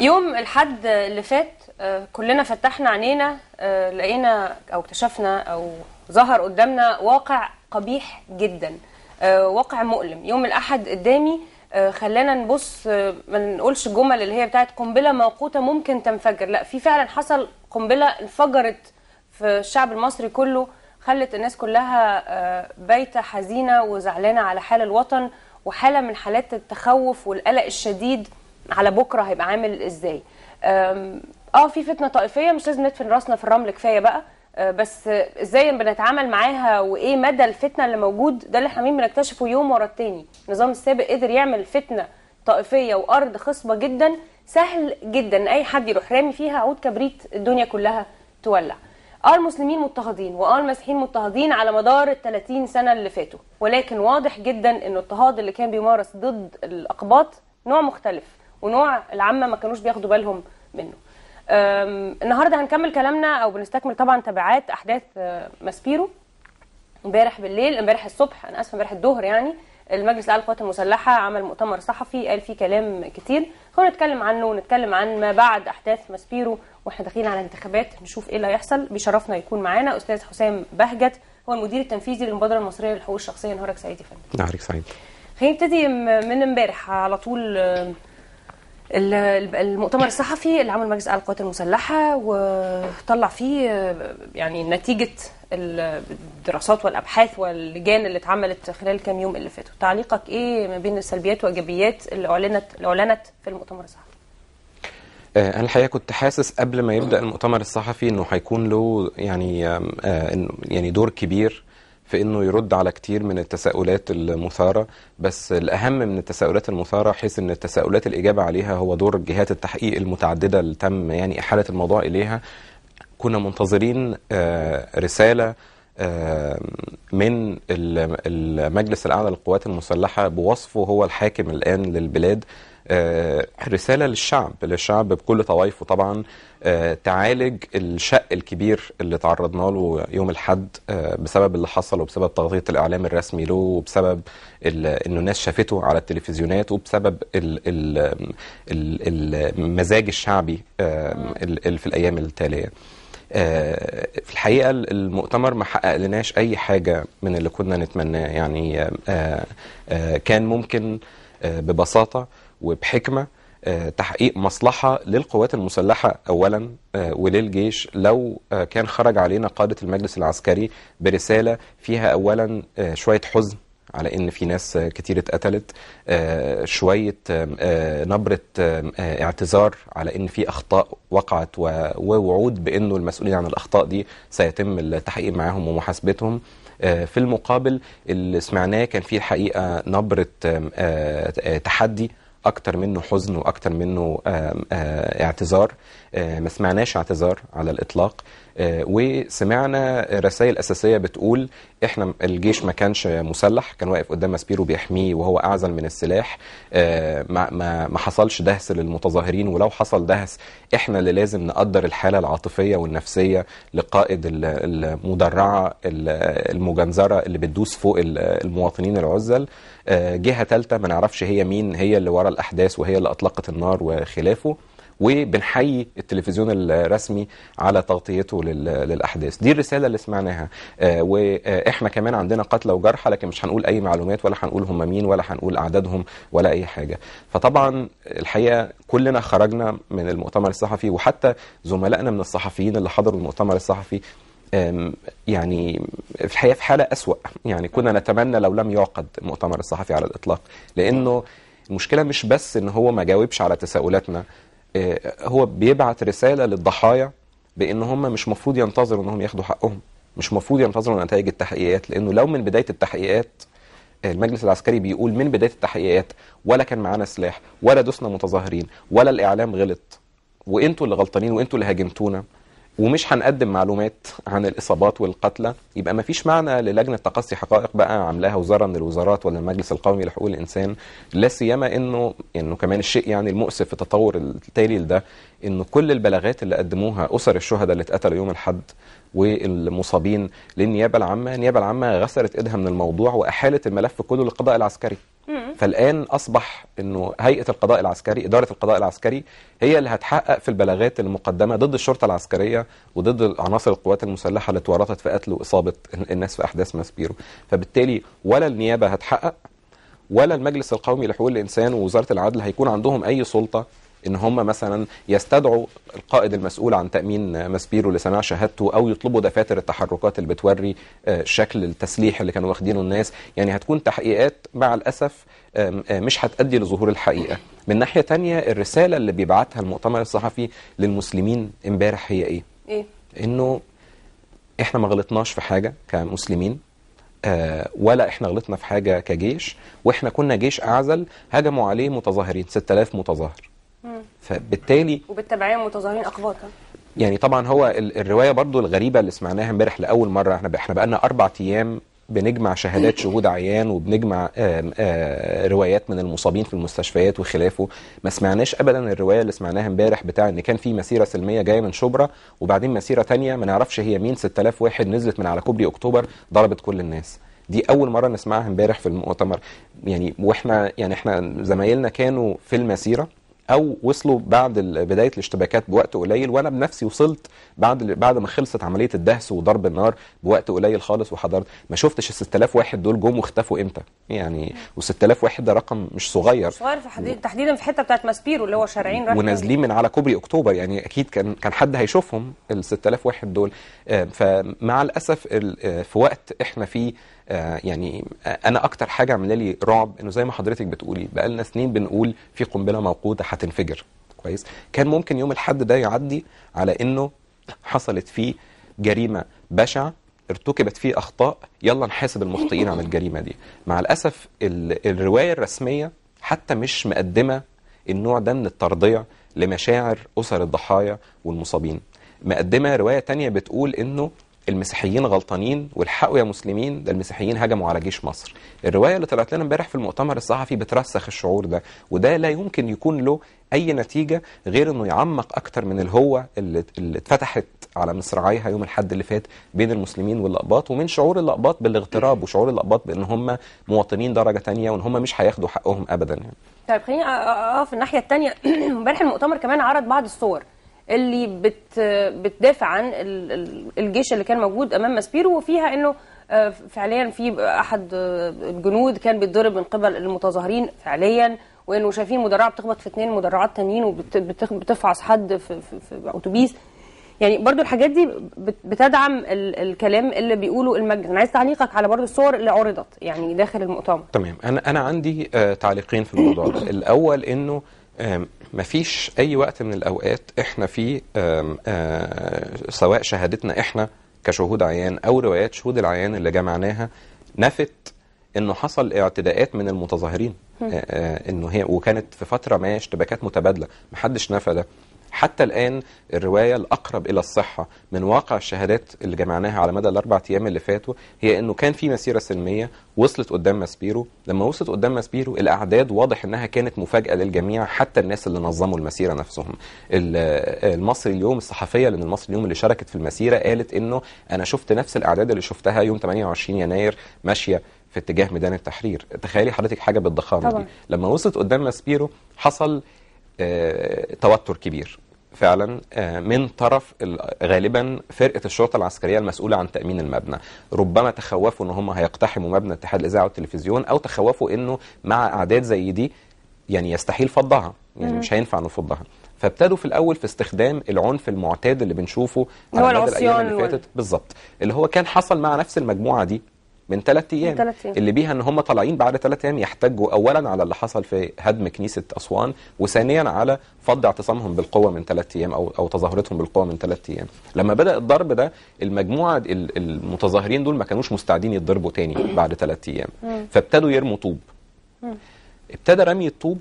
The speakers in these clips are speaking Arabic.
يوم الحد اللي فات آه، كلنا فتحنا عينينا آه، لقينا او اكتشفنا او ظهر قدامنا واقع قبيح جدا آه، واقع مؤلم يوم الاحد قدامي خلانا نبص ما نقولش الجمل اللي هي بتاعت قنبله موقوته ممكن تنفجر لا في فعلا حصل قنبله انفجرت في الشعب المصري كله خلت الناس كلها بايته حزينه وزعلانه على حال الوطن وحاله من حالات التخوف والقلق الشديد على بكره هيبقى عامل ازاي اه في فتنه طائفيه مش لازم ندفن راسنا في الرمل كفايه بقى أه، بس ازاي بنتعامل معاها وايه مدى الفتنه اللي موجود ده اللي احنا بنكتشفه يوم ورا التاني النظام السابق قدر يعمل فتنه طائفيه وارض خصبه جدا سهل جدا اي حد يروح رامي فيها عود كبريت الدنيا كلها تولع اه المسلمين مضطهدين واه المسيحيين مضطهدين على مدار ال 30 سنه اللي فاتوا ولكن واضح جدا ان الاضطهاد اللي كان بيمارس ضد الاقباط نوع مختلف ونوع العامه ما كانوش بياخدوا بالهم منه النهارده هنكمل كلامنا او بنستكمل طبعا تبعات احداث آه، ماسبيرو امبارح بالليل امبارح الصبح انا اسفه امبارح الظهر يعني المجلس الاعلى للقوات المسلحه عمل مؤتمر صحفي قال فيه كلام كتير خلينا نتكلم عنه ونتكلم عن ما بعد احداث ماسبيرو واحنا داخلين على انتخابات نشوف ايه اللي هيحصل بيشرفنا يكون معانا استاذ حسام بهجت هو المدير التنفيذي للمبادره المصريه للحقوق الشخصيه نهارك سعيد يا فندم نهارك سعيد خلينا نبتدي من امبارح على طول آه، المؤتمر الصحفي اللي عمل مجلس القوات المسلحه وطلع فيه يعني نتيجه الدراسات والابحاث واللجان اللي اتعملت خلال الكام يوم اللي فاتوا تعليقك ايه ما بين السلبيات والايجابيات اللي اعلنت اللي اعلنت في المؤتمر الصحفي آه، انا الحقيقه كنت حاسس قبل ما يبدا المؤتمر الصحفي انه هيكون له يعني آه، يعني دور كبير في انه يرد على كتير من التساؤلات المثاره بس الاهم من التساؤلات المثاره حيث ان التساؤلات الاجابه عليها هو دور جهات التحقيق المتعدده اللي تم يعني احاله الموضوع اليها كنا منتظرين آه، رساله آه، من المجلس الأعلى للقوات المسلحة بوصفه هو الحاكم الآن للبلاد آه، رسالة للشعب للشعب بكل طوائفه طبعا آه، تعالج الشق الكبير اللي تعرضنا له يوم الحد آه، بسبب اللي حصل وبسبب تغطية الإعلام الرسمي له وبسبب إنه الناس شافته على التلفزيونات وبسبب المزاج الشعبي في الأيام التالية آه، في الحقيقه المؤتمر ما حقق لناش اي حاجه من اللي كنا نتمناه يعني آه، آه، كان ممكن ببساطه وبحكمه تحقيق مصلحه للقوات المسلحه اولا وللجيش لو كان خرج علينا قاده المجلس العسكري برساله فيها اولا شويه حزن على ان في ناس كتير اتقتلت آه، شويه آه، نبره آه، اعتذار على ان في اخطاء وقعت ووعود بانه المسؤولين عن الاخطاء دي سيتم التحقيق معاهم ومحاسبتهم في المقابل اللي سمعناه كان في الحقيقه نبره تحدي اكتر منه حزن واكتر منه اعتذار ما سمعناش اعتذار على الاطلاق آه، وسمعنا رسائل اساسيه بتقول احنا الجيش ما كانش مسلح كان واقف قدام ماسبيرو بيحميه وهو اعزل من السلاح آه، ما ما ما حصلش دهس للمتظاهرين ولو حصل دهس احنا اللي لازم نقدر الحاله العاطفيه والنفسيه لقائد المدرعه المجنزره اللي بتدوس فوق المواطنين العزل آه، جهه ثالثه ما نعرفش هي مين هي اللي ورا الاحداث وهي اللي اطلقت النار وخلافه وبنحيي التلفزيون الرسمي على تغطيته للاحداث دي الرساله اللي سمعناها آه، واحنا كمان عندنا قتلى وجرحى لكن مش هنقول اي معلومات ولا هنقول هم مين ولا هنقول اعدادهم ولا اي حاجه فطبعا الحقيقه كلنا خرجنا من المؤتمر الصحفي وحتى زملائنا من الصحفيين اللي حضروا المؤتمر الصحفي يعني في الحقيقه في حاله اسوا يعني كنا نتمنى لو لم يعقد المؤتمر الصحفي على الاطلاق لانه المشكله مش بس ان هو ما جاوبش على تساؤلاتنا آه، هو بيبعت رساله للضحايا بان هم مش مفروض ينتظروا انهم ياخدوا حقهم مش مفروض ينتظروا نتائج التحقيقات لانه لو من بدايه التحقيقات آه، المجلس العسكري بيقول من بدايه التحقيقات ولا كان معانا سلاح ولا دوسنا متظاهرين ولا الاعلام غلط وانتوا اللي غلطانين وانتوا اللي هاجمتونا ومش هنقدم معلومات عن الاصابات والقتلى يبقى ما فيش معنى للجنه تقصي حقائق بقى عاملاها وزاره من الوزارات ولا المجلس القومي لحقوق الانسان لا سيما انه انه كمان الشيء يعني المؤسف في التطور التالي لده انه كل البلاغات اللي قدموها اسر الشهداء اللي اتقتلوا يوم الحد والمصابين للنيابه العامه، النيابه العامه غسلت ايدها من الموضوع واحالت الملف كله للقضاء العسكري. فالآن أصبح أنه هيئة القضاء العسكري إدارة القضاء العسكري هي اللي هتحقق في البلاغات المقدمة ضد الشرطة العسكرية وضد عناصر القوات المسلحة اللي تورطت في قتل وإصابة الناس في أحداث ماسبيرو فبالتالي ولا النيابة هتحقق ولا المجلس القومي لحقوق الإنسان ووزارة العدل هيكون عندهم أي سلطة ان هم مثلا يستدعوا القائد المسؤول عن تامين مسبيرو لسماع شهادته او يطلبوا دفاتر التحركات اللي بتوري آه، شكل التسليح اللي كانوا واخدينه الناس يعني هتكون تحقيقات مع الاسف آه، مش هتؤدي لظهور الحقيقه من ناحيه تانية الرساله اللي بيبعتها المؤتمر الصحفي للمسلمين امبارح هي ايه ايه انه احنا ما غلطناش في حاجه كمسلمين آه ولا احنا غلطنا في حاجه كجيش واحنا كنا جيش اعزل هجموا عليه متظاهرين 6000 متظاهر فبالتالي وبالتبعيه متظاهرين اقباط يعني طبعا هو الروايه برضو الغريبه اللي سمعناها امبارح لاول مره احنا احنا بقالنا اربع ايام بنجمع شهادات شهود عيان وبنجمع آآ آآ روايات من المصابين في المستشفيات وخلافه ما سمعناش ابدا الروايه اللي سمعناها امبارح بتاع ان كان في مسيره سلميه جايه من شبرا وبعدين مسيره تانية ما نعرفش هي مين 6000 واحد نزلت من على كوبري اكتوبر ضربت كل الناس دي اول مره نسمعها امبارح في المؤتمر يعني واحنا يعني احنا زمايلنا كانوا في المسيره او وصلوا بعد بدايه الاشتباكات بوقت قليل وانا بنفسي وصلت بعد بعد ما خلصت عمليه الدهس وضرب النار بوقت قليل خالص وحضرت ما شفتش ال 6000 واحد دول جم واختفوا امتى يعني و6000 واحد ده رقم مش صغير صغير في حديد و... تحديدا في حته بتاعت ماسبيرو اللي هو شارعين رايح ونازلين من على كوبري اكتوبر يعني اكيد كان كان حد هيشوفهم ال 6000 واحد دول آه، فمع الاسف آه، في وقت احنا فيه آه، يعني انا اكتر حاجه عامله لي رعب انه زي ما حضرتك بتقولي بقى لنا سنين بنقول في قنبله موقوته هتنفجر كويس كان ممكن يوم الحد ده يعدي على انه حصلت فيه جريمه بشعه ارتكبت فيه اخطاء يلا نحاسب المخطئين عن الجريمه دي مع الاسف الروايه الرسميه حتى مش مقدمه النوع ده من الترضيه لمشاعر اسر الضحايا والمصابين مقدمه روايه تانية بتقول انه المسيحيين غلطانين والحقوا يا مسلمين ده المسيحيين هجموا على جيش مصر الروايه اللي طلعت لنا امبارح في المؤتمر الصحفي بترسخ الشعور ده وده لا يمكن يكون له اي نتيجه غير انه يعمق اكتر من الهوه اللي, اللي اتفتحت على مصراعيها يوم الحد اللي فات بين المسلمين والاقباط ومن شعور الاقباط بالاغتراب وشعور الاقباط بان هم مواطنين درجه ثانيه وان هم مش هياخدوا حقهم ابدا يعني. طيب خليني اقف الناحيه الثانيه امبارح المؤتمر كمان عرض بعض الصور اللي بت بتدافع عن الجيش اللي كان موجود امام ماسبيرو وفيها انه آه، فعليا في احد الجنود آه، كان بيتضرب من قبل المتظاهرين فعليا وانه شايفين مدرعه بتخبط في اثنين مدرعات تانيين وبتفعص حد في, في, في اتوبيس يعني برضو الحاجات دي بتدعم الكلام اللي بيقوله المجلس انا عايز تعليقك على برضو الصور اللي عرضت يعني داخل المؤتمر تمام انا انا عندي آه، تعليقين في الموضوع ده الاول انه مفيش اي وقت من الاوقات احنا فيه سواء شهادتنا احنا كشهود عيان او روايات شهود العيان اللي جمعناها نفت انه حصل اعتداءات من المتظاهرين انه هي وكانت في فتره ما اشتباكات متبادله محدش نفى ده حتى الآن الرواية الأقرب إلى الصحة من واقع الشهادات اللي جمعناها على مدى الأربع أيام اللي فاتوا هي إنه كان في مسيرة سلمية وصلت قدام ماسبيرو لما وصلت قدام ماسبيرو الأعداد واضح إنها كانت مفاجأة للجميع حتى الناس اللي نظموا المسيرة نفسهم المصري اليوم الصحفية لأن المصري اليوم اللي شاركت في المسيرة قالت إنه أنا شفت نفس الأعداد اللي شفتها يوم 28 يناير ماشية في اتجاه ميدان التحرير تخيلي حضرتك حاجه بالضخامه دي لما وصلت قدام ماسبيرو حصل آه، توتر كبير فعلا آه، من طرف غالبا فرقه الشرطه العسكريه المسؤوله عن تامين المبنى ربما تخوفوا ان هم هيقتحموا مبنى اتحاد الاذاعه والتلفزيون او تخوفوا انه مع اعداد زي دي يعني يستحيل فضها يعني مش هينفع نفضها فابتدوا في الاول في استخدام العنف المعتاد اللي بنشوفه هو العصيان اللي فاتت بالظبط اللي هو كان حصل مع نفس المجموعه دي من ثلاث ايام اللي بيها ان هم طالعين بعد ثلاث ايام يحتجوا اولا على اللي حصل في هدم كنيسه اسوان وثانيا على فض اعتصامهم بالقوه من ثلاث ايام او او تظاهرتهم بالقوه من ثلاث ايام لما بدا الضرب ده المجموعه المتظاهرين دول ما كانوش مستعدين يتضربوا تاني بعد ثلاث ايام فابتدوا يرموا طوب ابتدى رمي الطوب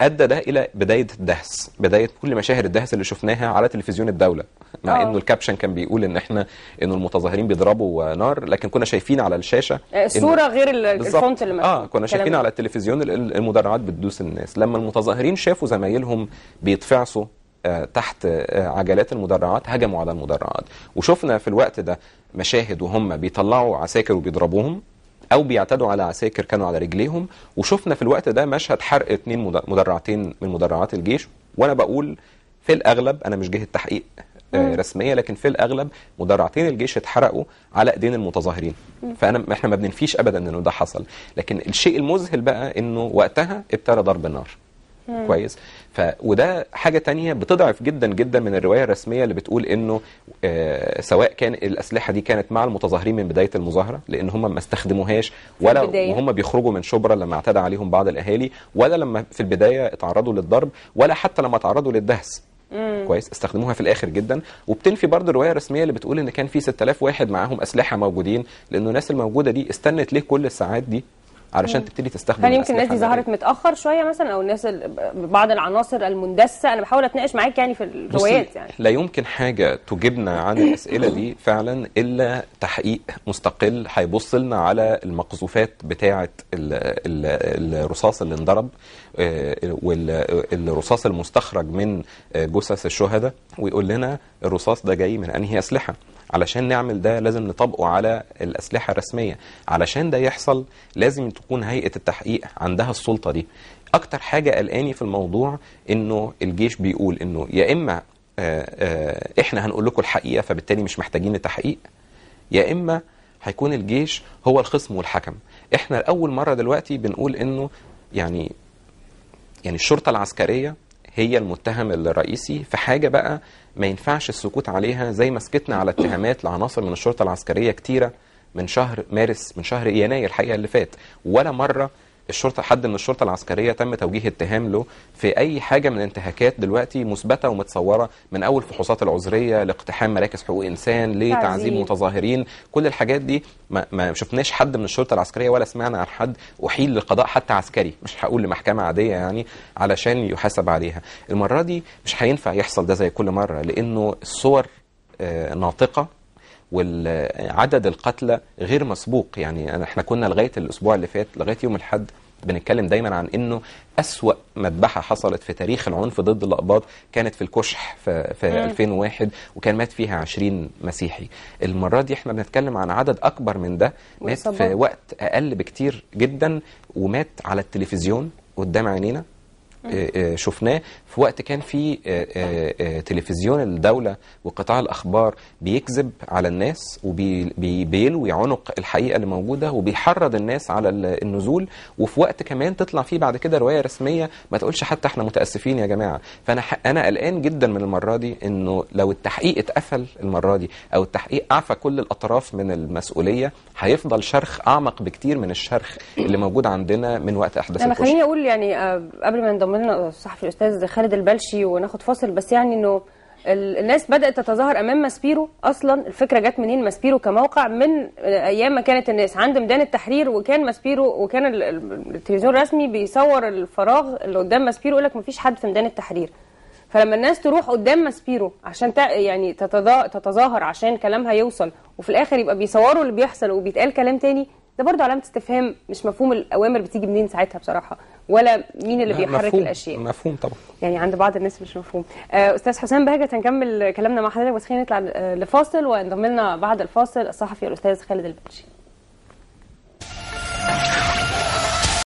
ادى ده الى بدايه الدهس بدايه كل مشاهد الدهس اللي شفناها على تلفزيون الدوله مع أوه. انه الكابشن كان بيقول ان احنا انه المتظاهرين بيضربوا نار لكن كنا شايفين على الشاشه الصوره آه، غير الفونت اللي اه كنا شايفين على التلفزيون المدرعات بتدوس الناس لما المتظاهرين شافوا زمايلهم بيتفعصوا آه، تحت آه، عجلات المدرعات هجموا على المدرعات وشفنا في الوقت ده مشاهد وهم بيطلعوا عساكر وبيضربوهم او بيعتدوا على عساكر كانوا على رجليهم وشفنا في الوقت ده مشهد حرق اثنين مدرعتين من مدرعات الجيش وانا بقول في الاغلب انا مش جهه تحقيق آه، رسميه لكن في الاغلب مدرعتين الجيش اتحرقوا على ايدين المتظاهرين فانا احنا ما بننفيش ابدا انه ده حصل لكن الشيء المذهل بقى انه وقتها ابتدى ضرب النار كويس ف وده حاجه تانية بتضعف جدا جدا من الروايه الرسميه اللي بتقول انه آه سواء كان الاسلحه دي كانت مع المتظاهرين من بدايه المظاهره لان هم ما استخدموهاش ولا وهم بيخرجوا من شبرا لما اعتدى عليهم بعض الاهالي ولا لما في البدايه اتعرضوا للضرب ولا حتى لما اتعرضوا للدهس مم. كويس استخدموها في الاخر جدا وبتنفي برضه الروايه الرسميه اللي بتقول ان كان في 6000 واحد معاهم اسلحه موجودين لانه الناس الموجوده دي استنت ليه كل الساعات دي علشان تبتدي تستخدم هل يعني يمكن الناس دي ظهرت متاخر شويه مثلا او الناس بعض العناصر المندسه انا بحاول اتناقش معاك يعني في الروايات يعني لا يمكن حاجه تجيبنا عن الاسئله دي فعلا الا تحقيق مستقل هيبص لنا على المقذوفات بتاعه الرصاص اللي انضرب آه، والرصاص المستخرج من آه، جثث الشهداء ويقول لنا الرصاص ده جاي من انهي اسلحه علشان نعمل ده لازم نطبقه على الأسلحة الرسمية علشان ده يحصل لازم تكون هيئة التحقيق عندها السلطة دي أكتر حاجة قلقاني في الموضوع إنه الجيش بيقول إنه يا إما آه، آه، إحنا هنقول لكم الحقيقة فبالتالي مش محتاجين لتحقيق يا إما هيكون الجيش هو الخصم والحكم احنا اول مره دلوقتي بنقول انه يعني يعني الشرطه العسكريه هي المتهم الرئيسي في حاجه بقى ما ينفعش السكوت عليها زي ما سكتنا على اتهامات لعناصر من الشرطه العسكريه كتيره من شهر مارس من شهر يناير الحقيقه اللي فات ولا مره الشرطه حد من الشرطه العسكريه تم توجيه اتهام له في اي حاجه من الانتهاكات دلوقتي مثبته ومتصوره من اول فحوصات العذريه لاقتحام مراكز حقوق انسان لتعذيب متظاهرين كل الحاجات دي ما, ما شفناش حد من الشرطه العسكريه ولا سمعنا عن حد احيل للقضاء حتى عسكري مش هقول لمحكمه عاديه يعني علشان يحاسب عليها المره دي مش هينفع يحصل ده زي كل مره لانه الصور آه، ناطقه وعدد القتلى غير مسبوق يعني احنا كنا لغايه الاسبوع اللي فات لغايه يوم الاحد بنتكلم دايما عن انه اسوا مذبحه حصلت في تاريخ العنف ضد الاقباط كانت في الكشح في, في 2001 وكان مات فيها 20 مسيحي المره دي احنا بنتكلم عن عدد اكبر من ده مات في وقت اقل بكتير جدا ومات على التلفزيون قدام عينينا آه، آه، شفناه في وقت كان في آه، تلفزيون الدولة وقطاع الأخبار بيكذب على الناس وبيلوي عنق الحقيقة اللي موجودة وبيحرض الناس على النزول وفي وقت كمان تطلع فيه بعد كده رواية رسمية ما تقولش حتى احنا متأسفين يا جماعة فأنا أنا قلقان جدا من المرة دي إنه لو التحقيق اتقفل المرة دي أو التحقيق أعفى كل الأطراف من المسؤولية هيفضل شرخ أعمق بكتير من الشرخ اللي موجود عندنا من وقت أحداث أنا خليني أقول يعني قبل ما نضم زميلنا الصحفي الاستاذ خالد البلشي وناخد فاصل بس يعني انه الناس بدات تتظاهر امام ماسبيرو اصلا الفكره جت منين ماسبيرو كموقع من ايام ما كانت الناس عند ميدان التحرير وكان ماسبيرو وكان التلفزيون الرسمي بيصور الفراغ اللي قدام ماسبيرو يقول لك مفيش حد في ميدان التحرير فلما الناس تروح قدام ماسبيرو عشان يعني تتظاهر عشان كلامها يوصل وفي الاخر يبقى بيصوروا اللي بيحصل وبيتقال كلام تاني ده برضه علامه استفهام مش مفهوم الاوامر بتيجي منين ساعتها بصراحه ولا مين اللي بيحرك مفهوم. الاشياء مفهوم طبعا يعني عند بعض الناس مش مفهوم آه استاذ حسام بهجت هنكمل كلامنا مع حضرتك بس خلينا نطلع آه، لفاصل وانضم لنا بعد الفاصل الصحفي الاستاذ خالد البلشي